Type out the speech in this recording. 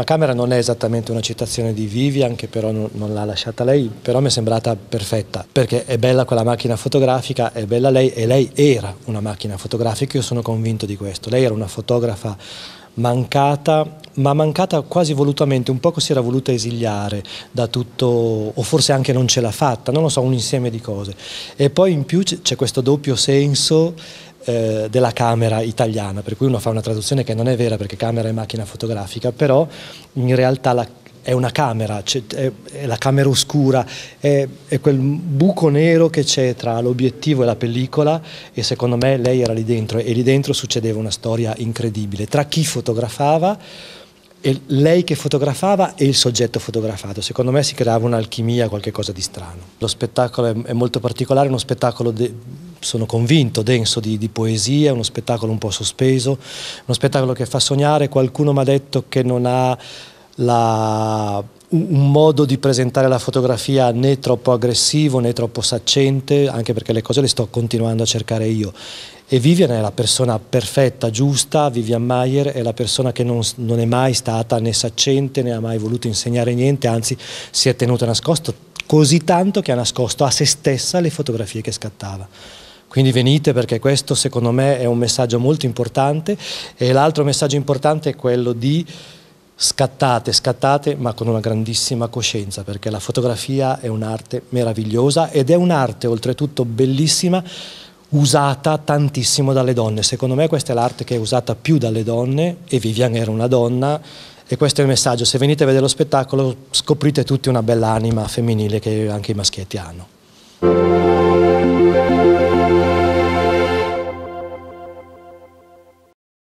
prima camera non è esattamente una citazione di Vivian, che però non, non l'ha lasciata lei, però mi è sembrata perfetta, perché è bella quella macchina fotografica, è bella lei e lei era una macchina fotografica, io sono convinto di questo. Lei era una fotografa mancata, ma mancata quasi volutamente, un poco si era voluta esiliare da tutto, o forse anche non ce l'ha fatta, non lo so, un insieme di cose. E poi in più c'è questo doppio senso eh, della camera italiana, per cui uno fa una traduzione che non è vera perché camera è macchina fotografica, però in realtà la, è una camera, è, è, la camera oscura, è, è, quel buco nero che c'è tra l'obiettivo e la pellicola e secondo me lei era lì dentro e lì dentro succedeva una storia incredibile tra chi fotografava e lei che fotografava e il soggetto fotografato. Secondo me si creava un'alchimia, qualcosa di strano. Lo spettacolo è, molto particolare, uno spettacolo sono convinto, denso di, di poesia, uno spettacolo un po' sospeso, uno spettacolo che fa sognare, qualcuno mi ha detto che non ha la un modo di presentare la fotografia né troppo aggressivo né troppo saccente, anche perché le cose le sto continuando a cercare io. E Vivian è la persona perfetta, giusta, Vivian Mayer è la persona che non, non è mai stata né saccente né ha mai voluto insegnare niente, anzi si è tenuta nascosta così tanto che ha nascosto a se stessa le fotografie che scattava. Quindi venite perché questo secondo me è un messaggio molto importante e l'altro messaggio importante è quello di scattate, scattate ma con una grandissima coscienza perché la fotografia è un'arte meravigliosa ed è un'arte oltretutto bellissima usata tantissimo dalle donne. Secondo me questa è l'arte che è usata più dalle donne e Vivian era una donna e questo è il messaggio. Se venite a vedere lo spettacolo scoprite tutti una bella anima femminile che anche i maschietti hanno.